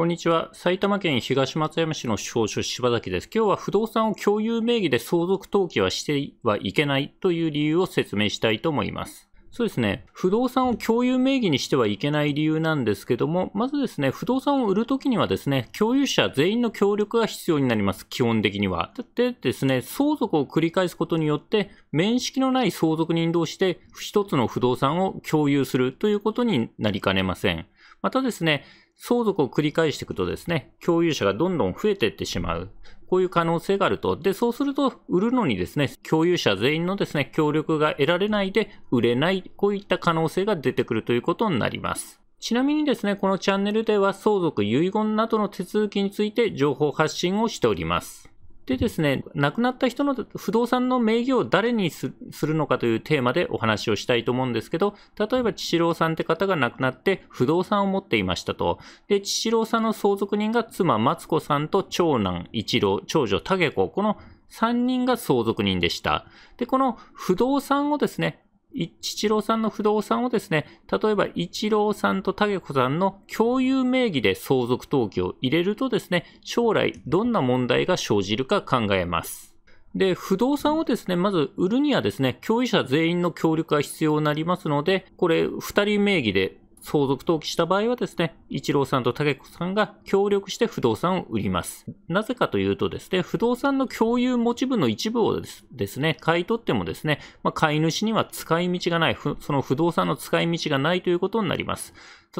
こんにちは。埼玉県東松山市の証書柴崎です。今日は不動産を共有名義で相続登記はしてはいけないという理由を説明したいと思います。そうですね。不動産を共有名義にしてはいけない理由なんですけども、まずですね、不動産を売るときにはですね、共有者全員の協力が必要になります。基本的には。でですね、相続を繰り返すことによって、面識のない相続人同士で一つの不動産を共有するということになりかねません。またですね、相続を繰り返していくとですね、共有者がどんどん増えていってしまう。こういう可能性があると。で、そうすると、売るのにですね、共有者全員のですね、協力が得られないで売れない、こういった可能性が出てくるということになります。ちなみにですね、このチャンネルでは相続、遺言などの手続きについて情報発信をしております。でですね、亡くなった人の不動産の名義を誰にするのかというテーマでお話をしたいと思うんですけど、例えば、千郎さんって方が亡くなって不動産を持っていましたと。で、千郎さんの相続人が妻、マツ子さんと長男、一郎、長女、タ子、この3人が相続人でした。で、この不動産をですね、一郎さんの不動産をですね、例えば一郎さんと竹子さんの共有名義で相続登記を入れるとですね、将来どんな問題が生じるか考えます。で、不動産をですね、まず売るにはですね、共有者全員の協力が必要になりますので、これ2人名義で相続登記した場合はですね、一郎さんと竹子さんが協力して不動産を売ります。なぜかというとですね、不動産の共有持ち分の一部をですね、買い取ってもですね、まあ、買い主には使い道がない、その不動産の使い道がないということになります。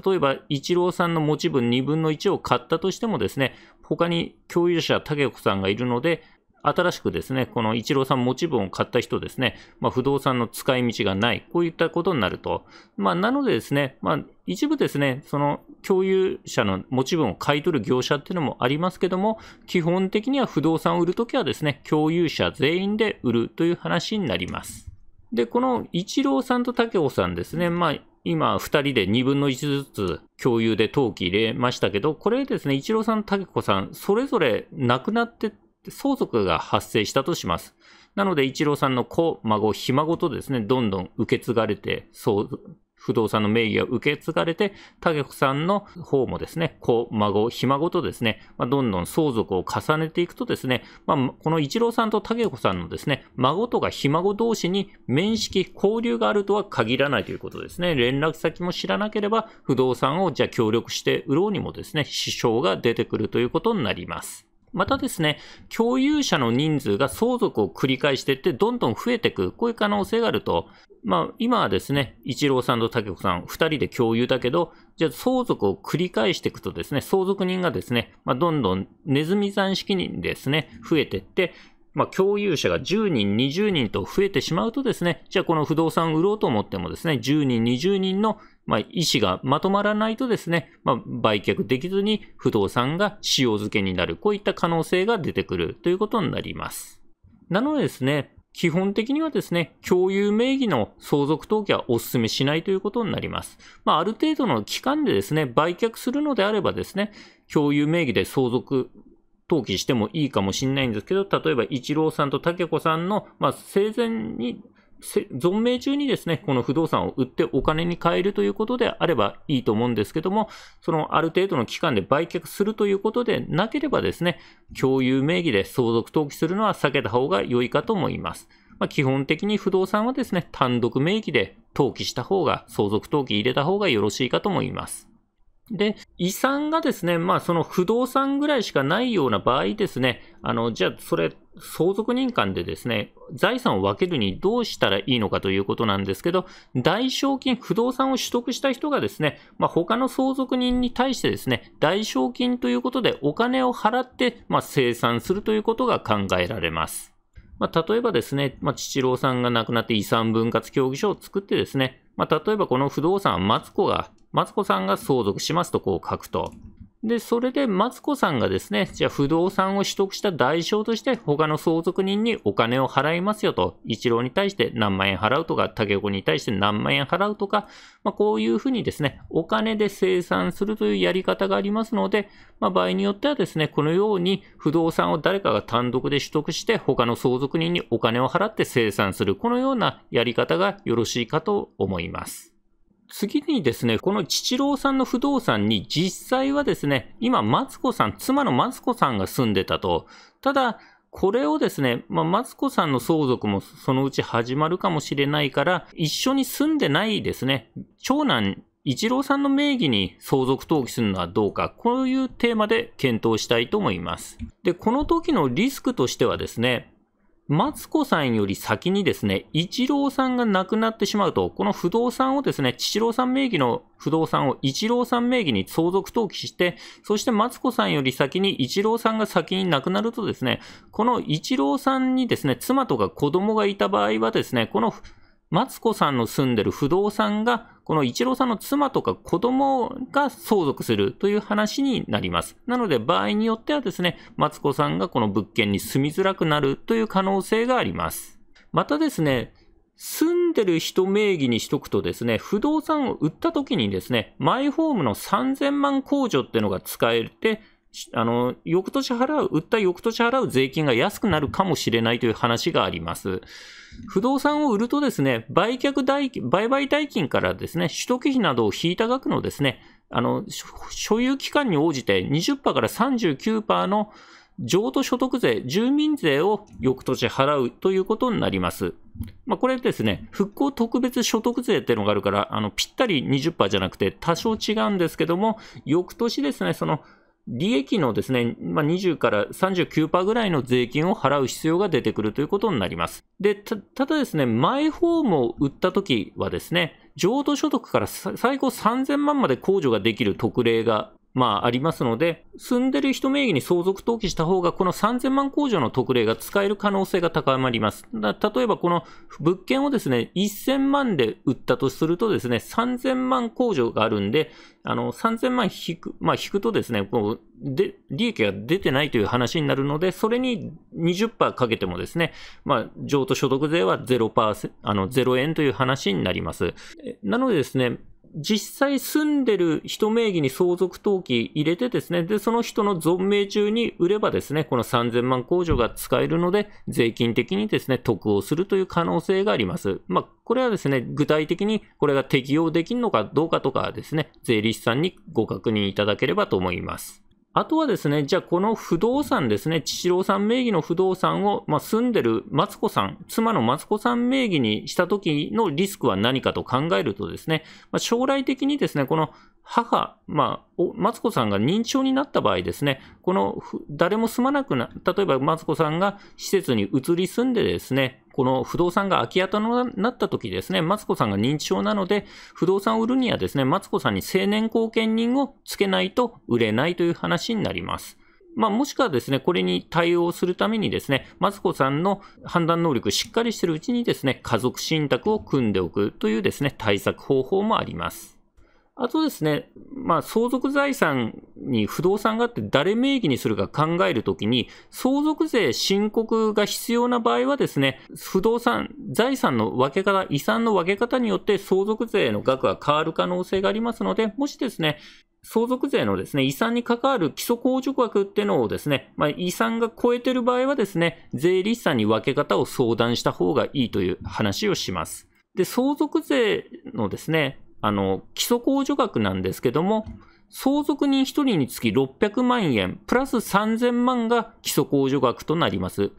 例えば、一郎さんの持ち分2分の1を買ったとしてもですね、他に共有者、竹子さんがいるので、新しくですね、このイチローさん持ち分を買った人ですね、まあ、不動産の使い道がない、こういったことになると。まあ、なのでですね、まあ、一部ですね、その共有者の持ち分を買い取る業者っていうのもありますけども、基本的には不動産を売るときはですね、共有者全員で売るという話になります。で、このイチローさんと武雄さんですね、まあ、今、2人で2分の1ずつ共有で登記入れましたけど、これですね、イチローさん、武子さん、それぞれ亡くなって相続が発生したとします。なので、イチローさんの子、孫、ひ孫とですね、どんどん受け継がれて、不動産の名義が受け継がれて、タケコさんの方もですね、子、孫、ひ孫とですね、まあ、どんどん相続を重ねていくとですね、まあ、このイチローさんとタケコさんのですね、孫とかひ孫同士に面識、交流があるとは限らないということですね。連絡先も知らなければ、不動産をじゃあ協力して売ろうにもですね、支障が出てくるということになります。またですね、共有者の人数が相続を繰り返していって、どんどん増えていく、こういう可能性があると。まあ、今はですね、一郎さんと竹子さん、2人で共有だけど、じゃあ相続を繰り返していくとですね、相続人がですね、まあ、どんどんネズミ算式にですね、増えていって、まあ、共有者が10人、20人と増えてしまうとですね、じゃあこの不動産を売ろうと思ってもですね、10人、20人のまあ、意思がまとまらないとですね、まあ、売却できずに不動産が使用付けになる、こういった可能性が出てくるということになります。なのでですね、基本的にはですね、共有名義の相続登記はお勧めしないということになります。まあ、ある程度の期間でですね、売却するのであればですね、共有名義で相続登記してもいいかもしれないんですけど、例えばイチローさんとタケコさんの、まあ、生前に、存命中にですね、この不動産を売ってお金に換えるということであればいいと思うんですけども、そのある程度の期間で売却するということでなければですね、共有名義で相続登記するのは避けた方が良いかと思います。まあ、基本的に不動産はですね、単独名義で登記した方が、相続登記入れた方がよろしいかと思います。で、遺産がですね、まあその不動産ぐらいしかないような場合ですね、あの、じゃあそれ、相続人間でですね、財産を分けるにどうしたらいいのかということなんですけど、代償金、不動産を取得した人がですね、まあ、他の相続人に対してですね、代償金ということでお金を払って、まあ、生産するということが考えられます。まあ、例えばですね、まあ、父郎さんが亡くなって遺産分割協議書を作ってですね、まあ、例えばこの不動産はマツコがマツコさんが相続しますとこう書くと。で、それでマツコさんがですね、じゃあ不動産を取得した代償として他の相続人にお金を払いますよと、一郎に対して何万円払うとか、竹子に対して何万円払うとか、まあ、こういうふうにですね、お金で生産するというやり方がありますので、まあ、場合によってはですね、このように不動産を誰かが単独で取得して他の相続人にお金を払って生産する、このようなやり方がよろしいかと思います。次にですね、この父郎さんの不動産に実際はですね、今、マツコさん、妻のマツコさんが住んでたと。ただ、これをですね、まあ、マツコさんの相続もそのうち始まるかもしれないから、一緒に住んでないですね、長男、一郎さんの名義に相続登記するのはどうか、こういうテーマで検討したいと思います。で、この時のリスクとしてはですね、マツコさんより先にですね、一郎さんが亡くなってしまうと、この不動産をですね、父郎さん名義の不動産を一郎さん名義に相続登記して、そしてマツコさんより先に一郎さんが先に亡くなるとですね、この一郎さんにですね、妻とか子供がいた場合はですね、このマツコさんの住んでる不動産が、この一郎さんの妻とか子供が相続するという話になります。なので場合によってはですね、マツコさんがこの物件に住みづらくなるという可能性があります。またですね、住んでる人名義にしとくとですね、不動産を売った時にですね、マイホームの3000万控除っていうのが使えて、あの、翌年払う、売った翌年払う税金が安くなるかもしれないという話があります。不動産を売るとですね、売却代金、売買代金からですね、取得費などを引いた額のですね、あの、所有期間に応じて20%から39%の譲渡所得税、住民税を翌年払うということになります。まあ、これですね、復興特別所得税っていうのがあるから、あのぴったり20%じゃなくて多少違うんですけども、翌年ですね、その利益のですね、まあ、20から39%ぐらいの税金を払う必要が出てくるということになります。で、ただですね、マイホームを売った時はですね、譲渡所得から最高3000万まで控除ができる特例がまあ、ありますので、住んでる人名義に相続登記した方が、この3000万控除の特例が使える可能性が高まります。だ例えば、この物件をですね、1000万で売ったとするとですね、3000万控除があるんで、あの、3000万引く、まあ、引くとですね、こう、で、利益が出てないという話になるので、それに20%かけてもですね、まあ、譲渡所得税は0%、あの、0円という話になります。なのでですね、実際住んでる人名義に相続登記入れてですね、で、その人の存命中に売ればですね、この3000万控除が使えるので、税金的にですね、得をするという可能性があります。まあ、これはですね、具体的にこれが適用できるのかどうかとかですね、税理士さんにご確認いただければと思います。あとはですね、じゃあこの不動産ですね、千代さん名義の不動産を、まあ、住んでるマツコさん、妻のマツコさん名義にした時のリスクは何かと考えるとですね、まあ、将来的にですね、この母、まあ、マツコさんが認知症になった場合ですね、この誰も住まなくな、例えばマツコさんが施設に移り住んでですね、この不動産が空き家となった時ですね、マツコさんが認知症なので、不動産を売るにはですね、マツコさんに成年後見人をつけないと売れないという話になります。まあ、もしくはですね、これに対応するためにですね、マツコさんの判断能力しっかりしているうちにですね、家族信託を組んでおくというですね、対策方法もあります。あとですね、まあ、相続財産に不動産があって誰名義にするか考えるときに、相続税申告が必要な場合はですね、不動産、財産の分け方、遺産の分け方によって相続税の額が変わる可能性がありますので、もしですね、相続税のですね、遺産に関わる基礎控除額っていうのをですね、まあ、遺産が超えてる場合はですね、税理士さんに分け方を相談した方がいいという話をします。で、相続税のですね、あの、基礎控除額なんですけども、相続人1人につき600万円、プラス3000万が基礎控除額となります。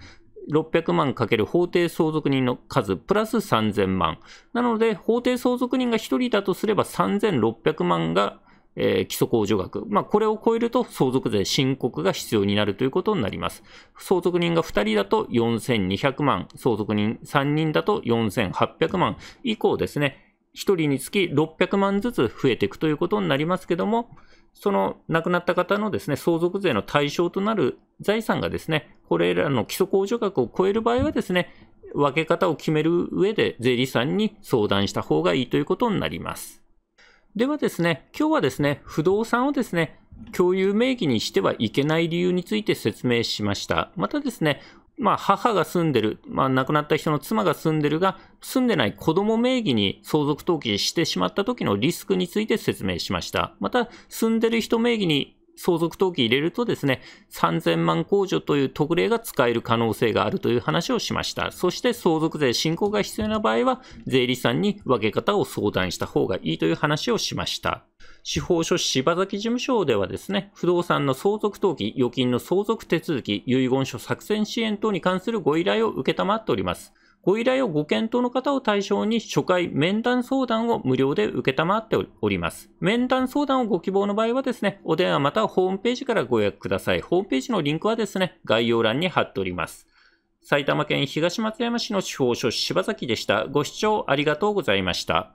600万かける法定相続人の数プラス3000万。なので、法定相続人が1人だとすれば3600万が、えー、基礎控除額。まあ、これを超えると相続税申告が必要になるということになります。相続人が2人だと4200万、相続人3人だと4800万以降ですね。1人につき600万ずつ増えていくということになりますけども、その亡くなった方のですね相続税の対象となる財産がですねこれらの基礎控除額を超える場合はですね分け方を決める上で税理士さんに相談した方がいいということになります。ではですね、今日はですね、不動産をですね、共有名義にしてはいけない理由について説明しました。またですね、まあ、母が住んでる、まあ、亡くなった人の妻が住んでるが、住んでない子供名義に相続登記してしまった時のリスクについて説明しました。また、住んでる人名義に相続登記入れるとですね、3000万控除という特例が使える可能性があるという話をしました。そして相続税申告が必要な場合は、税理士さんに分け方を相談した方がいいという話をしました。司法書柴崎事務所ではですね、不動産の相続登記、預金の相続手続き、遺言書作成支援等に関するご依頼を承っております。ご依頼をご検討の方を対象に初回面談相談を無料で受けたまっております。面談相談をご希望の場合はですね、お電話またはホームページからご予約ください。ホームページのリンクはですね、概要欄に貼っております。埼玉県東松山市の司法書士柴崎でした。ご視聴ありがとうございました。